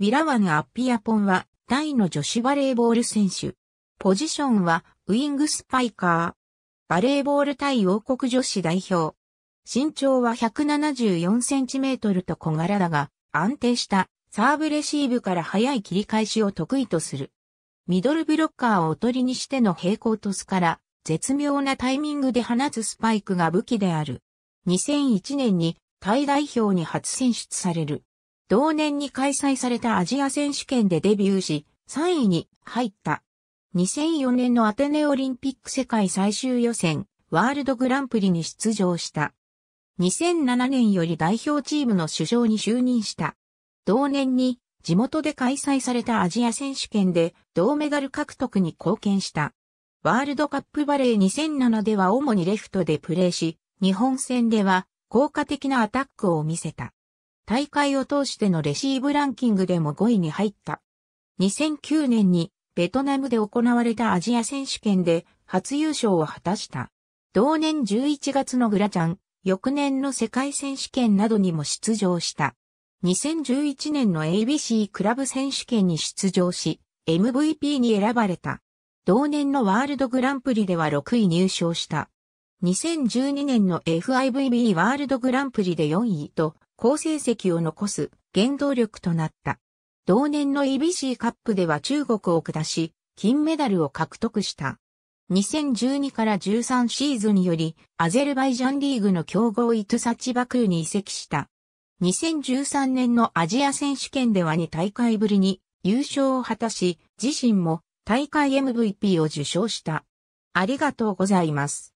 ウィラワン・アッピアポンは、タイの女子バレーボール選手。ポジションは、ウィングスパイカー。バレーボールタイ王国女子代表。身長は1 7 4トルと小柄だが、安定したサーブレシーブから早い切り返しを得意とする。ミドルブロッカーをおとりにしての平行トスから、絶妙なタイミングで放つスパイクが武器である。2001年にタイ代表に初選出される。同年に開催されたアジア選手権でデビューし、3位に入った。2004年のアテネオリンピック世界最終予選、ワールドグランプリに出場した。2007年より代表チームの首相に就任した。同年に地元で開催されたアジア選手権で銅メダル獲得に貢献した。ワールドカップバレー2007では主にレフトでプレーし、日本戦では効果的なアタックを見せた。大会を通してのレシーブランキングでも5位に入った。2009年にベトナムで行われたアジア選手権で初優勝を果たした。同年11月のグラチャン、翌年の世界選手権などにも出場した。2011年の ABC クラブ選手権に出場し、MVP に選ばれた。同年のワールドグランプリでは6位入賞した。2012年の FIVB ワールドグランプリで4位と好成績を残す原動力となった。同年の EBC カップでは中国を下し、金メダルを獲得した。2012から13シーズンにより、アゼルバイジャンリーグの強豪イトサチバクーに移籍した。2013年のアジア選手権では2大会ぶりに優勝を果たし、自身も大会 MVP を受賞した。ありがとうございます。